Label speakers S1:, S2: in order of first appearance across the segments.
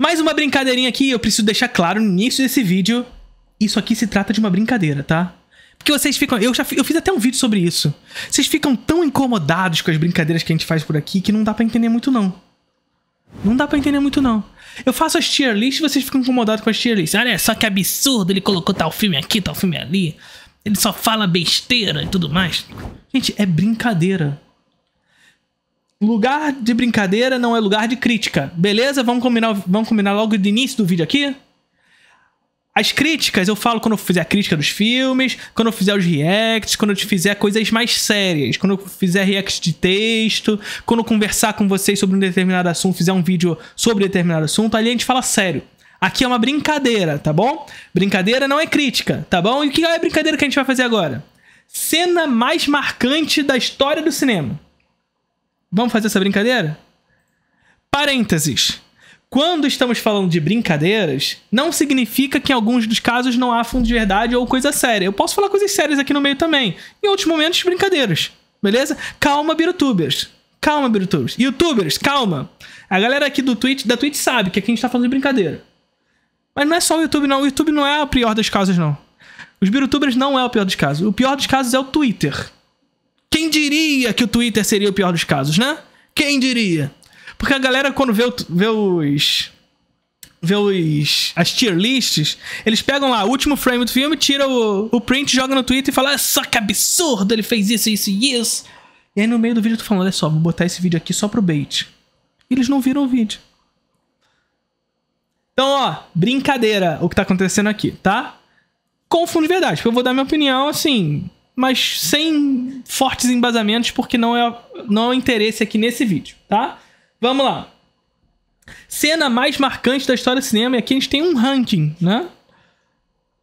S1: Mais uma brincadeirinha aqui, eu preciso deixar claro no início desse vídeo, isso aqui se trata de uma brincadeira, tá? Porque vocês ficam. Eu já eu fiz até um vídeo sobre isso. Vocês ficam tão incomodados com as brincadeiras que a gente faz por aqui que não dá para entender muito, não. Não dá para entender muito, não. Eu faço as tier lists e vocês ficam incomodados com as tier lists. Olha só que absurdo, ele colocou tal filme aqui, tal filme ali. Ele só fala besteira e tudo mais. Gente, é brincadeira. Lugar de brincadeira não é lugar de crítica. Beleza? Vamos combinar, vamos combinar logo do início do vídeo aqui? As críticas eu falo quando eu fizer a crítica dos filmes, quando eu fizer os reacts, quando eu te fizer coisas mais sérias, quando eu fizer reacts de texto, quando eu conversar com vocês sobre um determinado assunto, fizer um vídeo sobre determinado assunto, ali a gente fala sério. Aqui é uma brincadeira, tá bom? Brincadeira não é crítica, tá bom? E o que é a brincadeira que a gente vai fazer agora? Cena mais marcante da história do cinema. Vamos fazer essa brincadeira? Parênteses. Quando estamos falando de brincadeiras, não significa que em alguns dos casos não há fundo de verdade ou coisa séria. Eu posso falar coisas sérias aqui no meio também. Em outros momentos, brincadeiras. Beleza? Calma, birutubers. Calma, birutubers. Youtubers, calma. A galera aqui do Twitch, da Twitch sabe que aqui a gente tá falando de brincadeira. Mas não é só o YouTube, não. O YouTube não é o pior dos casos, não. Os birutubers não é o pior dos casos. O pior dos casos é o Twitter. Quem diria que o Twitter seria o pior dos casos, né? Quem diria? Porque a galera, quando vê, o, vê os. Vê os. As tier lists, eles pegam lá o último frame do filme, tira o, o print, joga no Twitter e fala: ah, só que absurdo, ele fez isso, isso e isso. E aí no meio do vídeo eu tô falando: olha só, vou botar esse vídeo aqui só pro bait. E eles não viram o vídeo. Então, ó, brincadeira o que tá acontecendo aqui, tá? Confundo de verdade, porque eu vou dar minha opinião assim, mas sem fortes embasamentos, porque não é, não é o interesse aqui nesse vídeo, tá? Vamos lá. Cena mais marcante da história do cinema, e aqui a gente tem um ranking, né?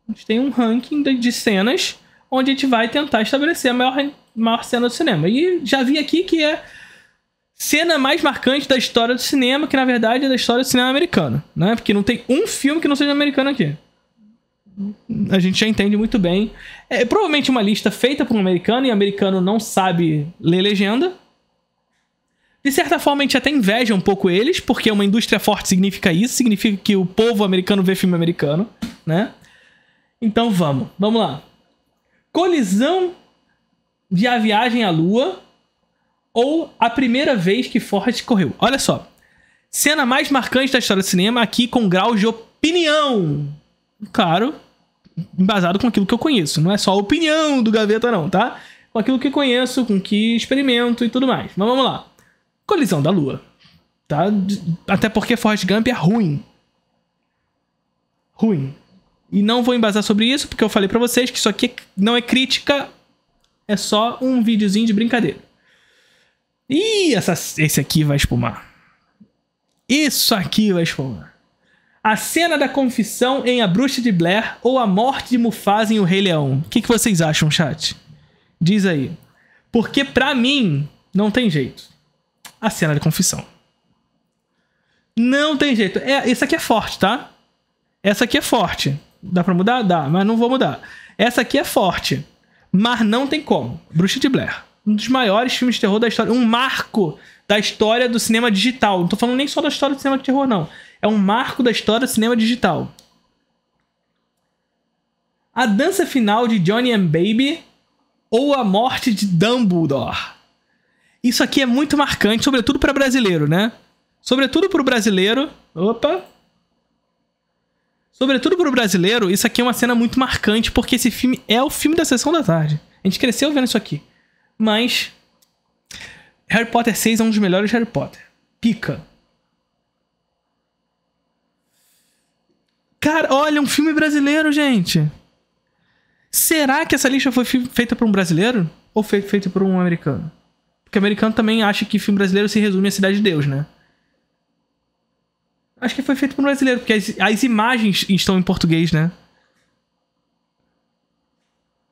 S1: A gente tem um ranking de, de cenas onde a gente vai tentar estabelecer a maior, maior cena do cinema. E já vi aqui que é cena mais marcante da história do cinema, que na verdade é da história do cinema americano, né? Porque não tem um filme que não seja americano aqui a gente já entende muito bem. É, é provavelmente uma lista feita por um americano e o americano não sabe ler legenda. De certa forma, a gente até inveja um pouco eles, porque uma indústria forte significa isso, significa que o povo americano vê filme americano, né? Então vamos, vamos lá. Colisão de A Viagem à Lua ou A Primeira Vez que Forrest Correu. Olha só. Cena mais marcante da história do cinema aqui com grau de opinião. Claro, embasado com aquilo que eu conheço. Não é só a opinião do gaveta, não, tá? Com aquilo que conheço, com que experimento e tudo mais. Mas vamos lá. Colisão da Lua. Tá? Até porque Forrest Gump é ruim. Ruim. E não vou embasar sobre isso, porque eu falei para vocês que isso aqui não é crítica, é só um videozinho de brincadeira. Ih, essa, esse aqui vai espumar. Isso aqui vai espumar. A cena da confissão em A Bruxa de Blair ou a morte de Mufasa em O Rei Leão? O que, que vocês acham, chat? Diz aí. Porque pra mim, não tem jeito. A cena da confissão. Não tem jeito. É, essa aqui é forte, tá? Essa aqui é forte. Dá pra mudar? Dá, mas não vou mudar. Essa aqui é forte. Mas não tem como. Bruxa de Blair. Um dos maiores filmes de terror da história. Um marco da história do cinema digital. Não tô falando nem só da história do cinema de terror, não é um marco da história do cinema digital. A dança final de Johnny and Baby ou a morte de Dumbledore. Isso aqui é muito marcante, sobretudo para brasileiro, né? Sobretudo para o brasileiro. Opa! Sobretudo para o brasileiro, isso aqui é uma cena muito marcante, porque esse filme é o filme da sessão da tarde. A gente cresceu vendo isso aqui. Mas. Harry Potter 6 é um dos melhores Harry Potter. Pica. Cara, olha, um filme brasileiro, gente. Será que essa lista foi feita por um brasileiro? Ou foi feita por um americano? Porque americano também acha que filme brasileiro se resume à Cidade de Deus, né? Acho que foi feito por um brasileiro, porque as, as imagens estão em português, né?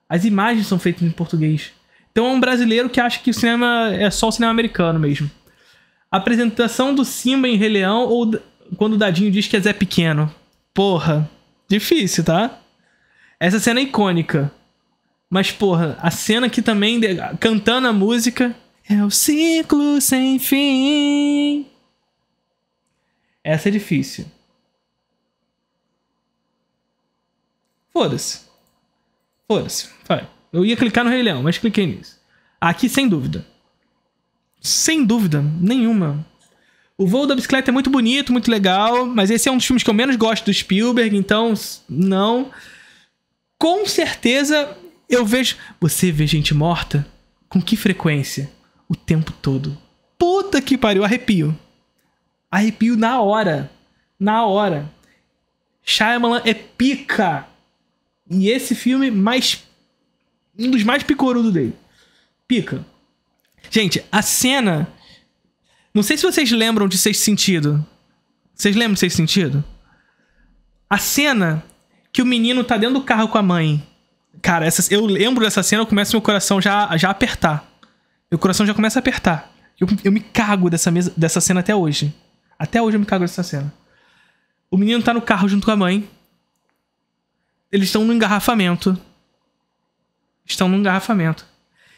S1: As imagens são feitas em português. Então é um brasileiro que acha que o cinema é só o cinema americano mesmo. A apresentação do Simba em Rei Leão ou quando o Dadinho diz que é Zé Pequeno. Porra, difícil, tá? Essa cena é icônica. Mas, porra, a cena que também, cantando a música, é o ciclo sem fim. Essa é difícil. Foda-se. Foda-se. Eu ia clicar no Rei Leão, mas cliquei nisso. Aqui, sem dúvida. Sem dúvida nenhuma. O voo da bicicleta é muito bonito, muito legal, mas esse é um dos filmes que eu menos gosto do Spielberg, então não. Com certeza eu vejo. Você vê gente morta? Com que frequência? O tempo todo. Puta que pariu, arrepio. Arrepio na hora. Na hora. Shyamalan é pica. E esse filme mais um dos mais picorudos dele. Pica. Gente, a cena não sei se vocês lembram de Sexto Sentido. Vocês lembram de Sexto Sentido? A cena que o menino tá dentro do carro com a mãe. Cara, essa, eu lembro dessa cena, eu começo meu coração já, já apertar. Meu coração já começa a apertar. Eu, eu me cago dessa, mesa, dessa cena até hoje. Até hoje eu me cago dessa cena. O menino tá no carro junto com a mãe. Eles estão no engarrafamento. Estão no engarrafamento.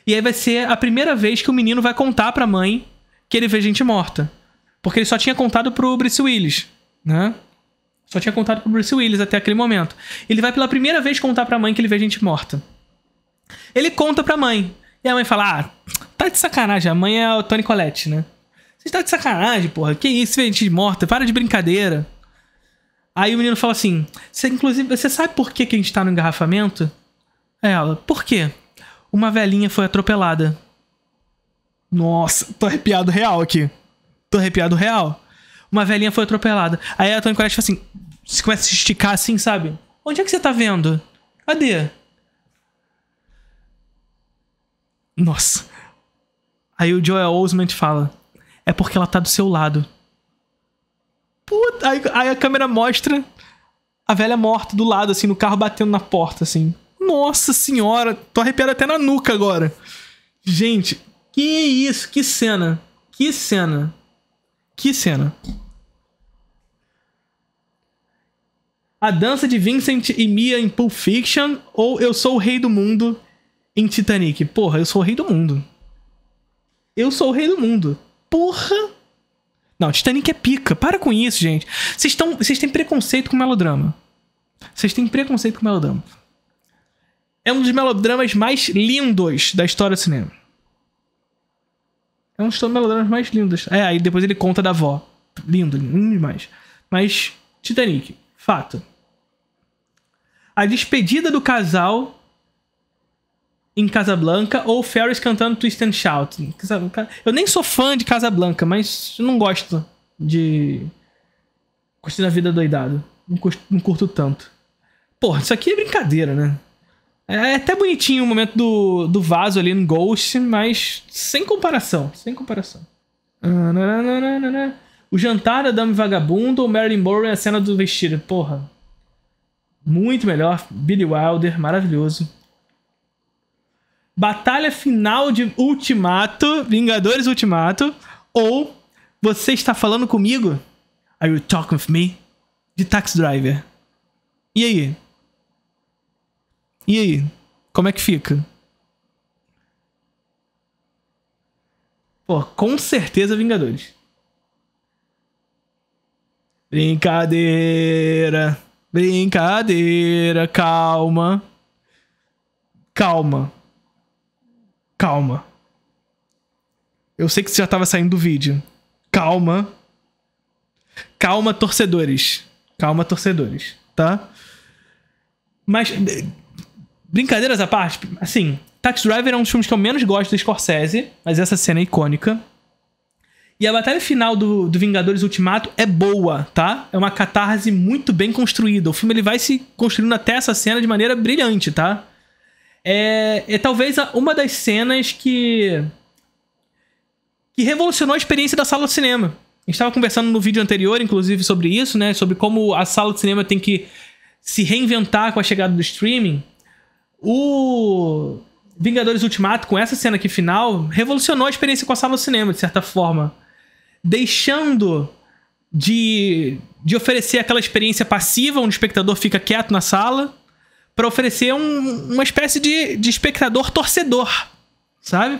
S1: E aí vai ser a primeira vez que o menino vai contar pra mãe que ele vê gente morta. Porque ele só tinha contado pro Bruce Willis, né? Só tinha contado pro Bruce Willis até aquele momento. Ele vai pela primeira vez contar pra mãe que ele vê gente morta. Ele conta pra mãe. E a mãe fala: Ah, tá de sacanagem. A mãe é o Tony Colette, né? Você tá de sacanagem, porra. Que isso, vê gente morta. Para de brincadeira. Aí o menino fala assim: Você, inclusive, você sabe por que, que a gente tá no engarrafamento? Ela, por quê? Uma velhinha foi atropelada. Nossa, tô arrepiado real aqui. Tô arrepiado real. Uma velhinha foi atropelada. Aí a Tony Colette fala assim, se começa a se esticar assim, sabe? Onde é que você tá vendo? Cadê? Nossa. Aí o Joel Osment fala: É porque ela tá do seu lado. Puta, aí, aí, a câmera mostra a velha morta do lado, assim, no carro batendo na porta, assim. Nossa senhora, tô arrepiado até na nuca agora. Gente, que isso, que cena. Que cena. Que cena. A dança de Vincent e Mia em Pulp Fiction ou Eu Sou o Rei do Mundo em Titanic? Porra, eu sou o Rei do Mundo. Eu sou o Rei do Mundo. Porra! Não, Titanic é pica. Para com isso, gente. Vocês têm preconceito com melodrama. Vocês têm preconceito com melodrama. É um dos melodramas mais lindos da história do cinema. É um dos melodramas mais lindos. É, aí depois ele conta da avó. Lindo, lindo demais. Mas, Titanic, fato. A despedida do casal em Casablanca ou Ferris cantando Twist and Shout. Eu nem sou fã de Casablanca, mas eu não gosto de. Curtindo a vida doidado. Não curto, não curto tanto. Porra, isso aqui é brincadeira, né? É, é até bonitinho o momento do, do vaso ali no Ghost, mas sem comparação. Sem comparação. O jantar da Dame Vagabundo ou Marilyn Monroe a cena do vestido. Porra. Muito melhor. Billy Wilder, maravilhoso. Batalha final de Ultimato, Vingadores Ultimato, ou Você está falando comigo? Are you talking with me? De Tax Driver. E aí? E aí? Como é que fica? Pô, com certeza Vingadores. Brincadeira. Brincadeira. Calma. Calma. Calma. Eu sei que você já estava saindo do vídeo. Calma. Calma, torcedores. Calma, torcedores, tá? Mas Brincadeiras à parte, assim, Taxi Driver é um dos filmes que eu menos gosto do Scorsese, mas essa cena é icônica. E a batalha final do, do Vingadores Ultimato é boa, tá? É uma catarse muito bem construída. O filme ele vai se construindo até essa cena de maneira brilhante, tá? É, é talvez uma das cenas que. que revolucionou a experiência da sala de cinema. A gente estava conversando no vídeo anterior, inclusive, sobre isso, né? Sobre como a sala de cinema tem que se reinventar com a chegada do streaming. O Vingadores Ultimato, com essa cena aqui final, revolucionou a experiência com a sala do cinema, de certa forma. Deixando de, de oferecer aquela experiência passiva, onde o espectador fica quieto na sala, para oferecer um, uma espécie de, de espectador torcedor, sabe?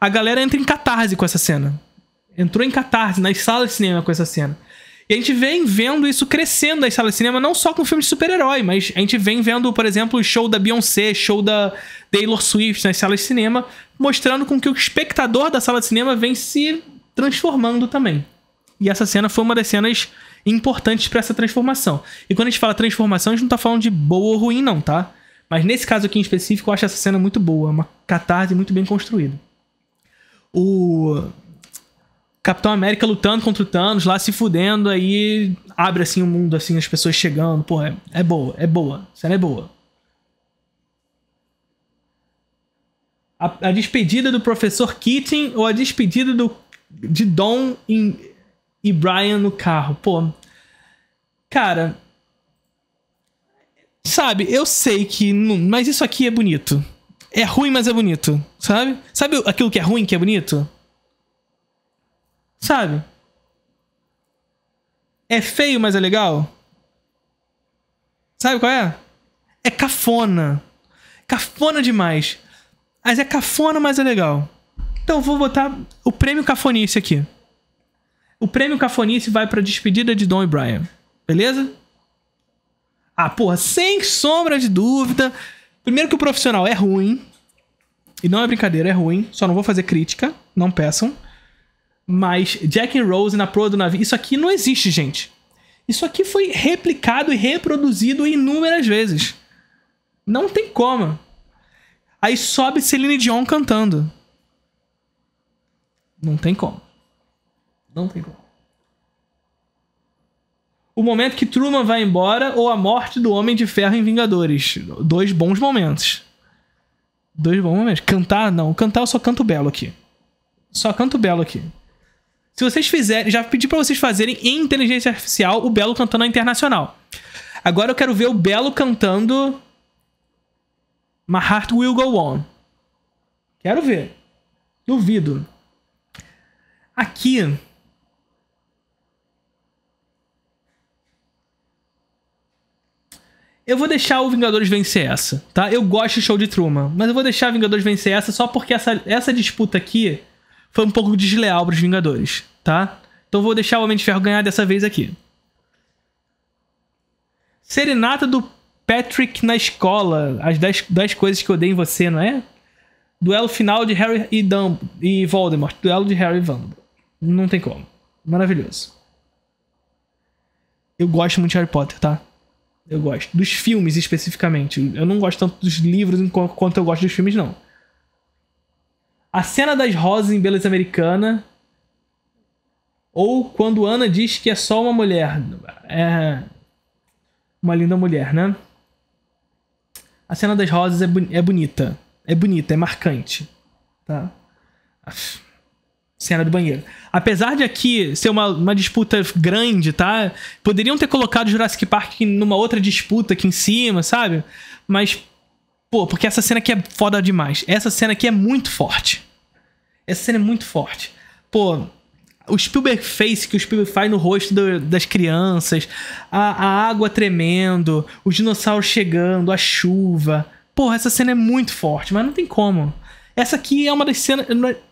S1: A galera entra em catarse com essa cena. Entrou em catarse nas salas de cinema com essa cena. E a gente vem vendo isso crescendo nas salas de cinema, não só com filmes de super-herói, mas a gente vem vendo, por exemplo, o show da Beyoncé, show da Taylor Swift nas salas de cinema, mostrando com que o espectador da sala de cinema vem se transformando também. E essa cena foi uma das cenas importantes para essa transformação. E quando a gente fala transformação, a gente não tá falando de boa ou ruim, não, tá? Mas nesse caso aqui em específico, eu acho essa cena muito boa, uma catarse muito bem construída. O Capitão América lutando contra o Thanos, lá se fudendo, aí abre assim o mundo, assim, as pessoas chegando. Pô, é, é boa, é boa. A cena é boa. A, a, despedida do professor Keating ou a despedida do, de Dom em, e Brian no carro. Pô, cara. Sabe, eu sei que. mas isso aqui é bonito. É ruim, mas é bonito. Sabe? Sabe aquilo que é ruim que é bonito? Sabe? É feio, mas é legal? Sabe qual é? É cafona. Cafona demais. Mas é cafona, mas é legal. Então eu vou botar o prêmio cafonice aqui. O prêmio cafonice vai pra despedida de Don e Brian. Beleza? Ah, porra, sem sombra de dúvida. Primeiro que o profissional é ruim. E não é brincadeira, é ruim. Só não vou fazer crítica. Não peçam. Mas Jack and Rose na proa do navio. Isso aqui não existe, gente. Isso aqui foi replicado e reproduzido inúmeras vezes. Não tem como. Aí sobe Celine Dion cantando. Não tem como. Não tem como. O momento que Truman vai embora ou a morte do Homem de Ferro em Vingadores. Dois bons momentos. Dois bons momentos. Cantar, não. Cantar eu só canto belo aqui. Só canto belo aqui. Se vocês fizerem, já pedi para vocês fazerem em inteligência artificial o Belo cantando a internacional. Agora eu quero ver o Belo cantando My Heart Will Go On. Quero ver. Duvido. Aqui Eu vou deixar o Vingadores vencer essa, tá? Eu gosto do show de Truman, mas eu vou deixar o Vingadores vencer essa só porque essa, essa disputa aqui foi um pouco desleal para os Vingadores, tá? Então vou deixar o Homem de Ferro ganhar dessa vez aqui. Serenata do Patrick na escola. As 10 coisas que odeio em você, não é? Duelo final de Harry e, Dum e Voldemort. Duelo de Harry e Voldemort. Não tem como. Maravilhoso. Eu gosto muito de Harry Potter, tá? Eu gosto. Dos filmes especificamente. Eu não gosto tanto dos livros quanto eu gosto dos filmes, não. A cena das rosas em Beleza Americana. Ou quando Ana diz que é só uma mulher. É. Uma linda mulher, né? A cena das rosas é, é bonita. É bonita, é marcante. Tá? Aff cena do banheiro. Apesar de aqui ser uma, uma disputa grande, tá? Poderiam ter colocado Jurassic Park numa outra disputa aqui em cima, sabe? Mas Pô, porque essa cena aqui é foda demais. Essa cena aqui é muito forte. Essa cena é muito forte. Pô, o Spielberg face que o Spielberg faz no rosto do, das crianças, a, a, água tremendo, os dinossauros chegando, a chuva. Porra, essa cena é muito forte, mas não tem como. Essa aqui é uma das cenas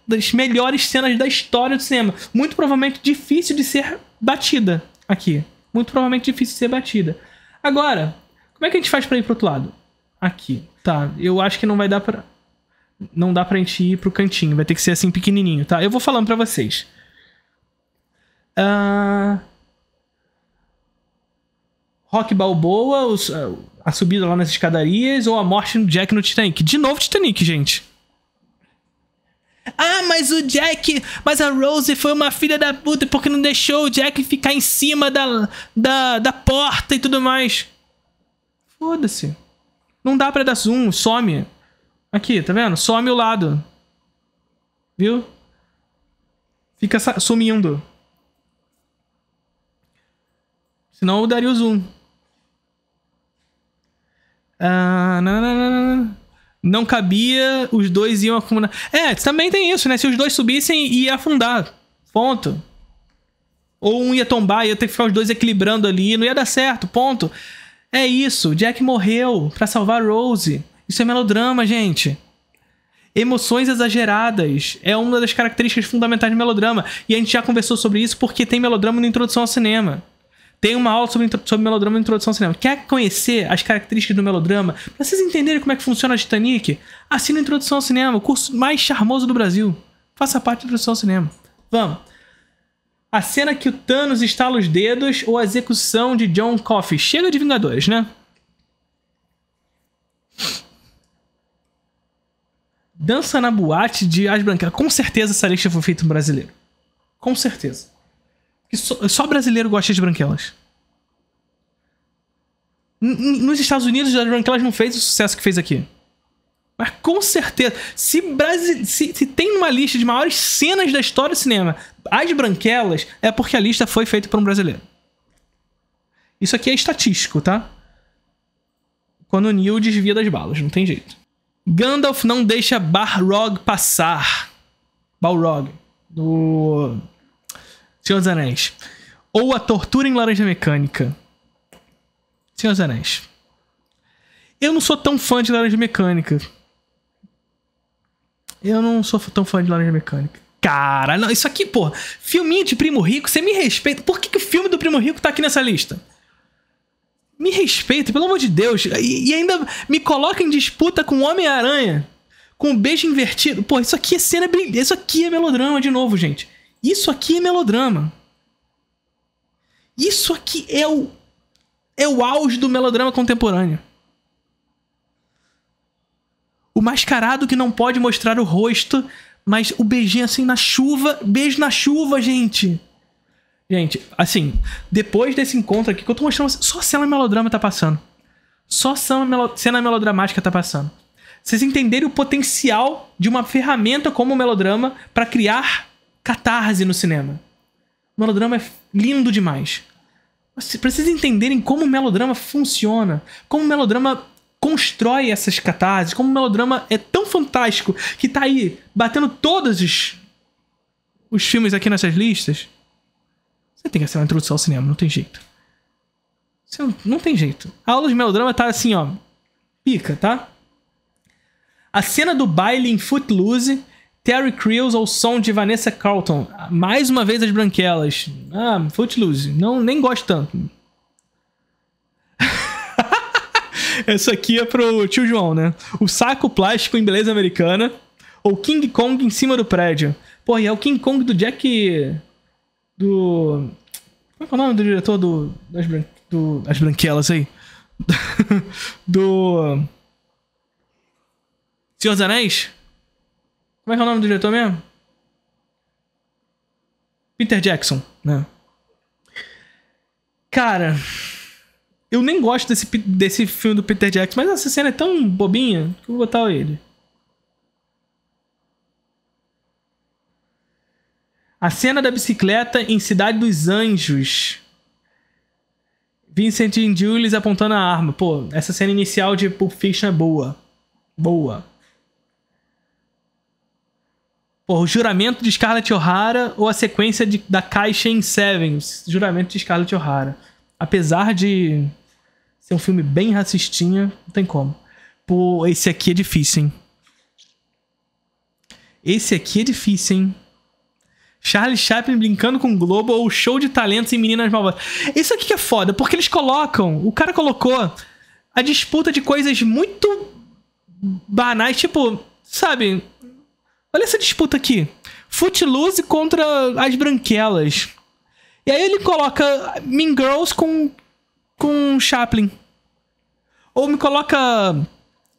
S1: das melhores cenas da história do cinema. Muito provavelmente difícil de ser batida aqui. Muito provavelmente difícil de ser batida. Agora, como é que a gente faz para ir pro outro lado? Aqui. Tá, eu acho que não vai dar pra. Não dá pra gente ir pro cantinho, vai ter que ser assim pequenininho, tá? Eu vou falando pra vocês. Uh... Rock Balboa, os, ah, a subida lá nas escadarias ou a morte do Jack no Titanic. De novo Titanic, gente. Ah, mas o Jack, mas a Rose foi uma filha da puta porque não deixou o Jack ficar em cima da, da, da porta e tudo mais. Foda-se. Não dá pra dar zoom, some. Aqui, tá vendo? Some o lado. Viu? Fica sumindo. Senão eu daria o zoom. Ah, não, cabia, os dois iam acumular. É, também tem isso, né? Se os dois subissem, ia afundar. Ponto. Ou um ia tombar, ia ter que ficar os dois equilibrando ali. Não ia dar certo, ponto. É isso, Jack morreu para salvar Rose. Isso é melodrama, gente. Emoções exageradas é uma das características fundamentais do melodrama. E a gente já conversou sobre isso porque tem melodrama na introdução ao cinema. Tem uma aula sobre, sobre melodrama na introdução ao cinema. Quer conhecer as características do melodrama? Pra vocês entenderem como é que funciona a Titanic, assina a introdução ao cinema, o curso mais charmoso do Brasil. Faça parte da introdução ao cinema. Vamos! A cena que o Thanos estala os dedos ou a execução de John Coffey. Chega de Vingadores, né? Dança na boate de As Brancas. Com certeza essa lista foi feita um brasileiro. Com certeza. Só, só, brasileiro gosta de branquelas. N nos Estados Unidos, as branquelas não fez o sucesso que fez aqui. Mas com certeza, se, se, se tem uma lista de maiores cenas da história do cinema as branquelas, é porque a lista foi feita por um brasileiro. Isso aqui é estatístico, tá? Quando o Neil desvia das balas, não tem jeito. Gandalf não deixa Barrog passar. Balrog, do Senhor dos Anéis. Ou a tortura em Laranja Mecânica. Senhor dos Anéis. Eu não sou tão fã de Laranja Mecânica. Eu não sou tão fã de Laranja Mecânica. Cara, não, isso aqui, pô. filminho de Primo Rico, você me respeita. Por que, que o filme do Primo Rico tá aqui nessa lista? Me respeita, pelo amor de Deus. E, e ainda me coloca em disputa com Homem-Aranha, com um beijo invertido. Pô, isso aqui é cena brilhante. Isso aqui é melodrama de novo, gente. Isso aqui é melodrama. Isso aqui é o. É o auge do melodrama contemporâneo. O mascarado que não pode mostrar o rosto, mas o beijinho assim na chuva. Beijo na chuva, gente! Gente, assim, depois desse encontro aqui que eu tô mostrando, só cena melodrama tá passando. Só cena melodramática tá passando. Vocês entenderem o potencial de uma ferramenta como o melodrama para criar catarse no cinema. O melodrama é lindo demais. Pra vocês entenderem como o melodrama funciona, como o melodrama constrói essas catarses, como o melodrama é tão fantástico que tá aí batendo todos os, os filmes aqui nessas listas. Você tem que ser uma introdução ao cinema, não tem jeito. Você não, não tem jeito. A aula de melodrama tá assim, ó. Pica, tá? A cena do baile em Footloose, Terry Crews ao som de Vanessa Carlton. Mais uma vez as branquelas. Ah, Footloose. Não, nem gosto tanto. Essa aqui é pro tio João, né? O saco plástico em beleza americana. Ou King Kong em cima do prédio. Pô, e é o King Kong do Jack. Do. Como é, é o nome do diretor do. Das, bran... do... branquelas aí? do. Senhor dos Anéis? Como é que é o nome do diretor mesmo? Peter Jackson, né? Cara. Eu nem gosto desse, desse filme do Peter Jackson, mas essa cena é tão bobinha que eu vou botar ele. A cena da bicicleta em Cidade dos Anjos. Vincent e Julius apontando a arma. Pô, essa cena inicial de Pulp Fiction é boa. Boa. Pô, o juramento de Scarlett O'Hara ou a sequência de, da caixa em Sevens? Juramento de Scarlett O'Hara. Apesar de ser um filme bem racistinha, não tem como. Pô, esse aqui é difícil, hein? Esse aqui é difícil, hein? Charlie Chaplin brincando com o Globo ou show de talentos em Meninas Malvadas. Isso aqui que é foda, porque eles colocam, o cara colocou a disputa de coisas muito banais, tipo, sabe? Olha essa disputa aqui. Footloose contra as branquelas. E aí ele coloca Mean Girls com, com Chaplin. Ou me coloca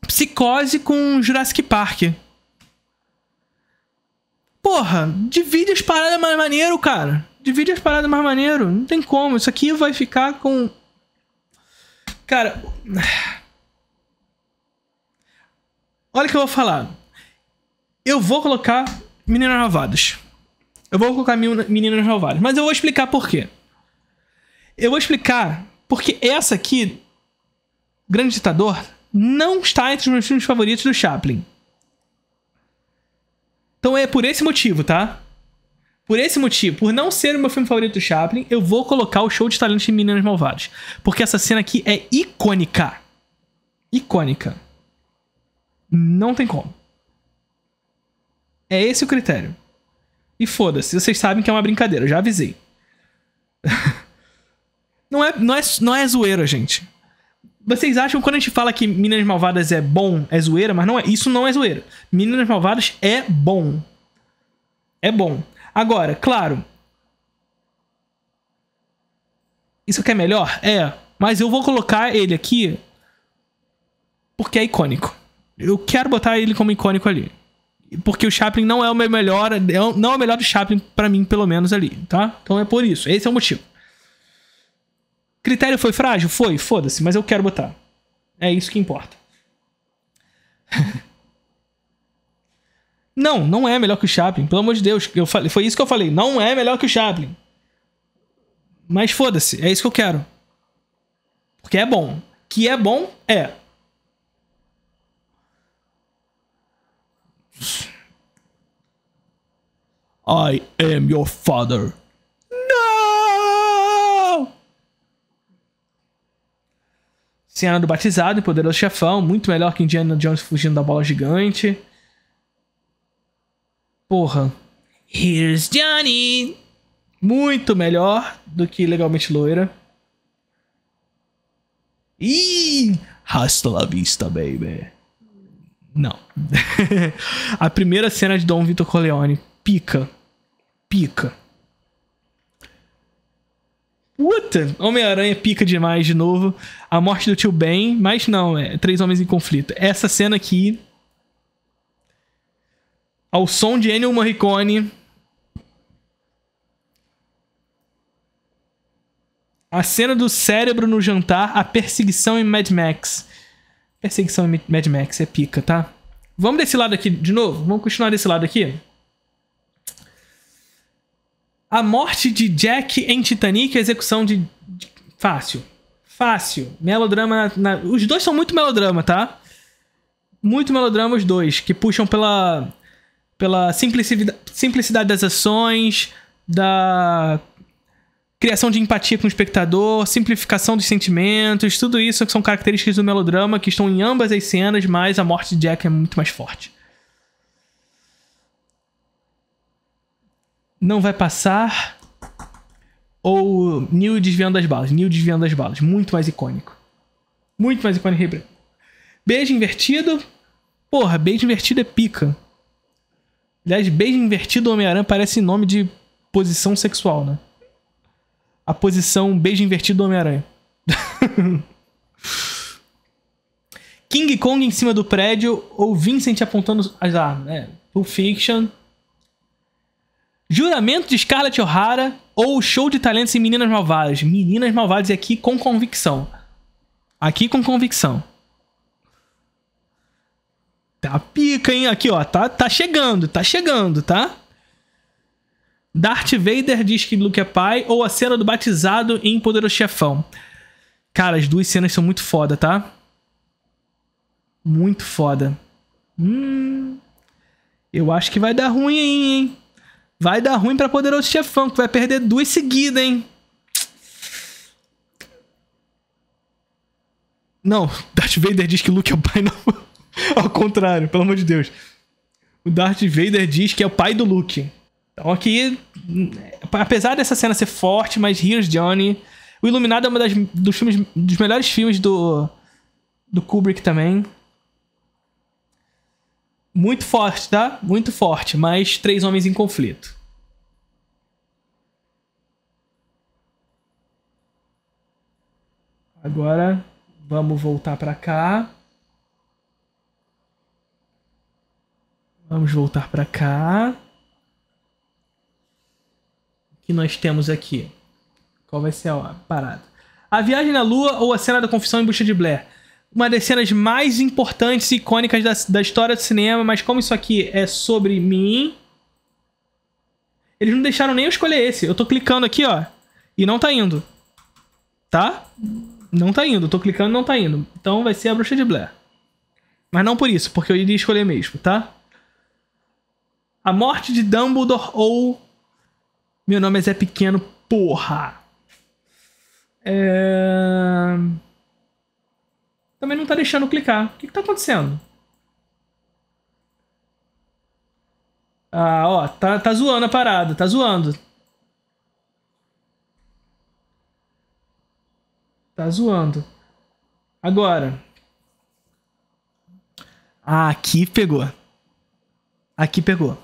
S1: Psicose com Jurassic Park. Porra, divide as paradas mais maneiro, cara. Divide as paradas mais maneiro. Não tem como. Isso aqui vai ficar com. Cara. Olha o que eu vou falar. Eu vou colocar Meninas Novadas. Eu vou colocar Meninas Malvadas, mas eu vou explicar por quê. Eu vou explicar porque essa aqui, Grande Ditador, não está entre os meus filmes favoritos do Chaplin. Então é por esse motivo, tá? Por esse motivo, por não ser o meu filme favorito do Chaplin, eu vou colocar o show de talentos de Meninas Malvadas. Porque essa cena aqui é icônica. Icônica. Não tem como. É esse o critério. E foda-se, vocês sabem que é uma brincadeira, já avisei. não, é, não, é, não é zoeira, gente. Vocês acham quando a gente fala que Minas Malvadas é bom, é zoeira, mas não é. Isso não é zoeira. Minas Malvadas é bom. É bom. Agora, claro. Isso aqui é melhor? É. Mas eu vou colocar ele aqui porque é icônico. Eu quero botar ele como icônico ali. Porque o Chaplin não é o meu melhor, é não é o melhor do Chaplin para mim, pelo menos ali, tá? Então é por isso, esse é o motivo. Critério foi frágil? Foi, foda-se, mas eu quero botar. É isso que importa. não, não é melhor que o Chaplin, pelo amor de Deus. Eu falei, foi isso que eu falei, não é melhor que o Chaplin. Mas foda-se, é isso que eu quero. Porque é bom. Que é bom, é. I am your father. Não! Cena do batizado e poderoso chefão, muito melhor que Indiana Jones fugindo da bola gigante. Porra. Here's Johnny. Muito melhor do que legalmente loira. Ih! Hasta la vista, baby. Não. a primeira cena de Dom Vitor Corleone. Pica. Pica. Puta! Homem-Aranha pica demais de novo. A morte do tio Ben, mas não, é Três Homens em Conflito. Essa cena aqui. Ao som de Ennio Morricone. A cena do cérebro no jantar, a perseguição em Mad Max. Perseguição em Mad Max é pica, tá? Vamos desse lado aqui de novo? Vamos continuar desse lado aqui? A morte de Jack em Titanic e é a execução de... Fácil. Fácil. Melodrama... Na... Os dois são muito melodrama, tá? Muito melodrama os dois, que puxam pela... Pela simplicidade, simplicidade das ações, da criação de empatia com o espectador, simplificação dos sentimentos, tudo isso que são características do melodrama que estão em ambas as cenas, mas a morte de Jack é muito mais forte. Não vai passar. Ou Neil desviando as balas. Neil desviando as balas. Muito mais icônico. Muito mais icônico rebrando. Beijo invertido. Porra, beijo invertido é pica. Aliás, beijo invertido Homem-Aranha parece nome de posição sexual, né? a posição beijo invertido do Homem-Aranha. King Kong em cima do prédio ou Vincent apontando. as é. Pulp Fiction. Juramento de Scarlett O'Hara ou Show de Talentos em Meninas Malvadas? Meninas Malvadas é aqui com convicção. Aqui com convicção. Tá pica, hein? Aqui, ó. Tá, tá chegando, tá chegando, tá? Darth Vader diz que Luke é pai ou a cena do batizado em Poderoso Chefão. Cara, as duas cenas são muito foda, tá? Muito foda. Hum. Eu acho que vai dar ruim, hein? Vai dar ruim para Poderoso Chefão, que vai perder duas seguidas, hein? Não, Darth Vader diz que Luke é o pai, não. Ao contrário, pelo amor de Deus. O Darth Vader diz que é o pai do Luke. Então aqui, apesar dessa cena ser forte, mas Here's Johnny. O Iluminado é um das, dos, filmes, dos melhores filmes do, do Kubrick também. Muito forte, tá? Muito forte, mas Três Homens em Conflito. Agora vamos voltar para cá. Vamos voltar para cá que nós temos aqui. Qual vai ser a parada? A viagem na Lua ou a cena da confissão em busca de Blair? Uma das cenas mais importantes e icônicas da, da história do cinema, mas como isso aqui é sobre mim. Eles não deixaram nem eu escolher esse. Eu tô clicando aqui, ó. E não tá indo. Tá? Não tá indo. Eu tô clicando não tá indo. Então vai ser a bruxa de Blair. Mas não por isso, porque eu iria escolher mesmo, tá? A morte de Dumbledore ou meu nome é Zé Pequeno, porra. É... Também não tá deixando clicar. O que, que tá acontecendo? Ah, ó, tá, tá zoando a parada, tá zoando. Tá zoando. Agora. Ah, aqui pegou. Aqui pegou.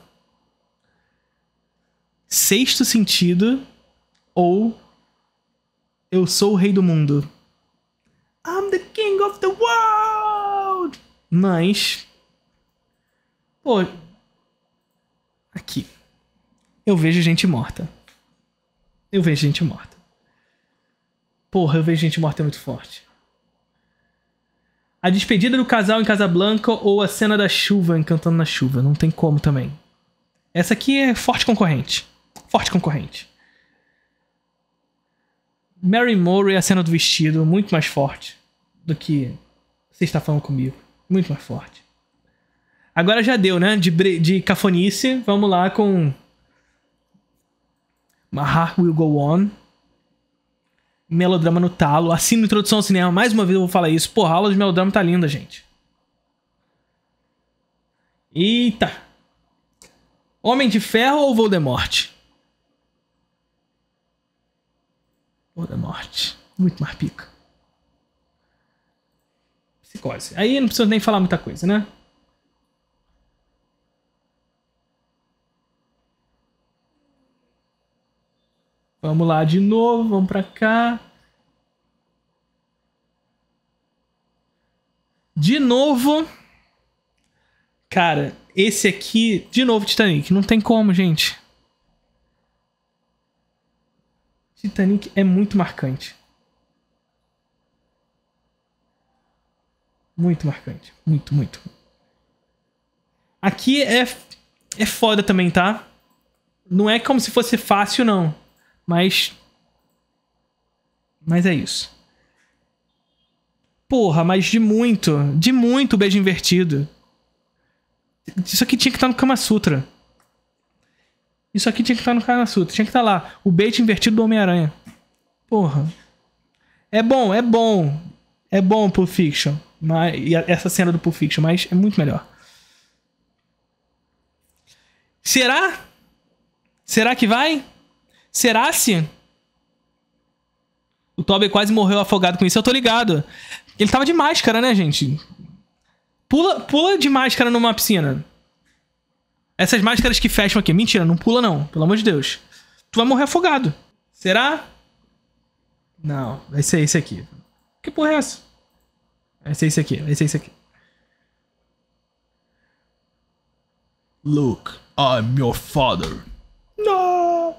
S1: Sexto Sentido ou Eu Sou o Rei do Mundo. I'm the King of the World! Mas. Pô. Aqui. Eu vejo gente morta. Eu vejo gente morta. Porra, eu vejo gente morta é muito forte. A despedida do casal em Casablanca ou a cena da chuva encantando na chuva. Não tem como também. Essa aqui é forte concorrente forte concorrente. Mary Murray, a cena do vestido, muito mais forte do que você está falando comigo. Muito mais forte. Agora já deu, né? De, de cafonice, vamos lá com. My Heart Will Go On. Melodrama no talo. Assina introdução ao cinema. Mais uma vez eu vou falar isso. Porra, a aula de melodrama tá linda, gente. Eita! Homem de Ferro ou Voldemort? Ou da morte. Muito mais pica. Psicose. Aí não precisa nem falar muita coisa, né? Vamos lá de novo, vamos para cá. De novo. Cara, esse aqui, de novo Titanic, não tem como, gente. Titanic é muito marcante. Muito marcante. Muito, muito. Aqui é, é foda também, tá? Não é como se fosse fácil, não. Mas. Mas é isso. Porra, mas de muito. De muito beijo invertido. Isso aqui tinha que estar no Kama Sutra. Isso aqui tinha que estar tá no Kana Sutra. Tinha que estar tá lá. O bait invertido do Homem-Aranha. Porra. É bom, é bom. É bom Pulp Fiction. Mas, e essa cena do Pulp Fiction, mas é muito melhor. Será? Será que vai? Será se? O Toby quase morreu afogado com isso, eu tô ligado. Ele tava de máscara, né, gente? Pula, pula de máscara numa piscina. Essas máscaras que fecham aqui. Mentira, não pula não, pelo amor de Deus. Tu vai morrer afogado. Será? Não, vai ser esse aqui. Que porra é essa? Vai ser esse aqui, vai ser esse aqui. Look, I'm your father. Não!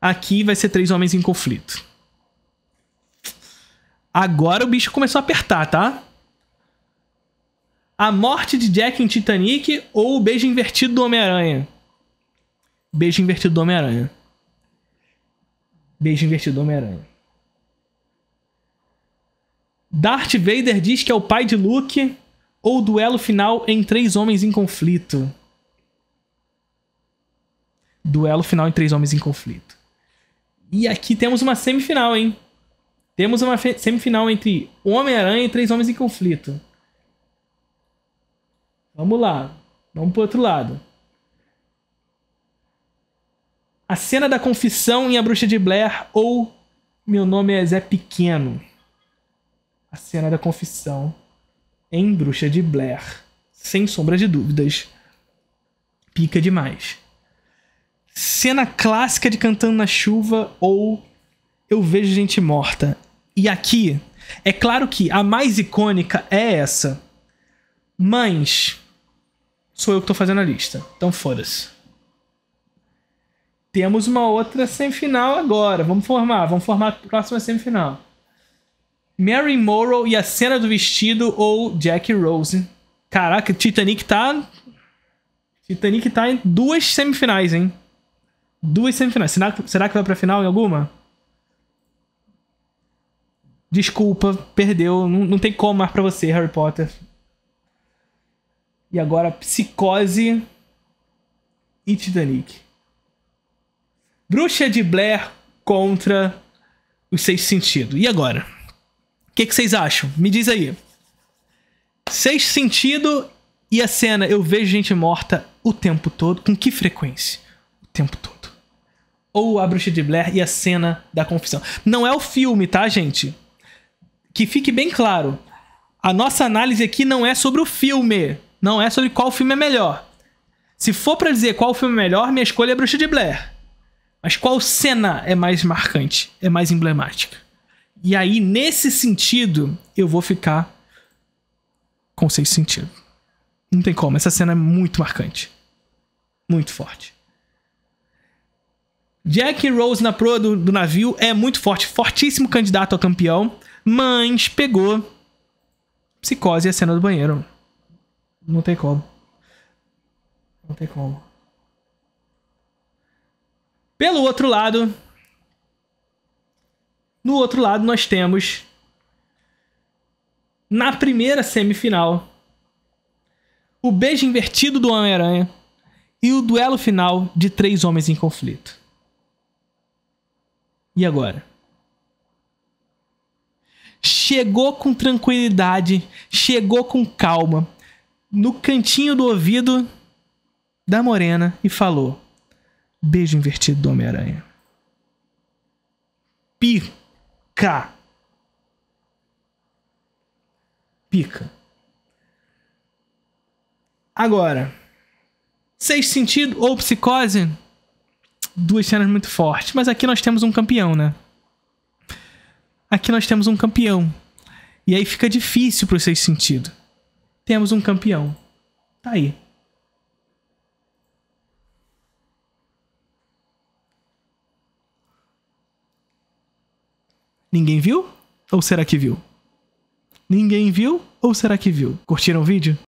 S1: Aqui vai ser três homens em conflito. Agora o bicho começou a apertar, tá? A morte de Jack em Titanic ou o beijo invertido do Homem-Aranha? Beijo invertido do Homem-Aranha. Beijo invertido do Homem-Aranha. Darth Vader diz que é o pai de Luke ou o duelo final em três homens em conflito? Duelo final em três homens em conflito. E aqui temos uma semifinal, hein? Temos uma semifinal entre Homem-Aranha e Três Homens em Conflito. Vamos lá. Vamos pro outro lado. A cena da confissão em A Bruxa de Blair ou Meu Nome é Zé Pequeno. A cena da confissão em Bruxa de Blair. Sem sombra de dúvidas. Pica demais. Cena clássica de Cantando na Chuva ou Eu Vejo Gente Morta. E aqui, é claro que a mais icônica é essa. Mas sou eu que tô fazendo a lista. Então foda-se. Temos uma outra semifinal agora. Vamos formar, vamos formar a próxima semifinal. Mary Morrow e a cena do vestido ou Jack Rose. Caraca, Titanic tá. Titanic tá em duas semifinais, hein? Duas semifinais. Será, será que vai pra final em alguma? Desculpa, perdeu. Não, não tem como mais pra você, Harry Potter. E agora Psicose e Titanic. Bruxa de Blair contra os Seis Sentidos. E agora? O que, que vocês acham? Me diz aí. Seis Sentido e a cena eu vejo gente morta o tempo todo. Com que frequência? O tempo todo. Ou a Bruxa de Blair e a cena da confissão. Não é o filme, tá, gente? Que fique bem claro. A nossa análise aqui não é sobre o filme. Não é sobre qual filme é melhor. Se for para dizer qual filme é melhor, minha escolha é Bruxa de Blair. Mas qual cena é mais marcante, é mais emblemática? E aí, nesse sentido, eu vou ficar com seis sentido. Não tem como, essa cena é muito marcante. Muito forte. Jack e Rose na proa do, do navio é muito forte, fortíssimo candidato ao campeão, mas pegou psicose e é a cena do banheiro. Não tem como. Não tem como. Pelo outro lado, no outro lado nós temos na primeira semifinal o beijo invertido do Homem-Aranha e o duelo final de três homens em conflito. E agora? Chegou com tranquilidade, chegou com calma, no cantinho do ouvido da Morena e falou: Beijo invertido do Homem-Aranha. Pica. Pica. Agora, Seis Sentido ou Psicose? Duas cenas muito fortes, mas aqui nós temos um campeão, né? Aqui nós temos um campeão. E aí fica difícil pro Seis Sentido temos um campeão. Tá aí. Ninguém viu? Ou será que viu? Ninguém viu? Ou será que viu? Curtiram o vídeo?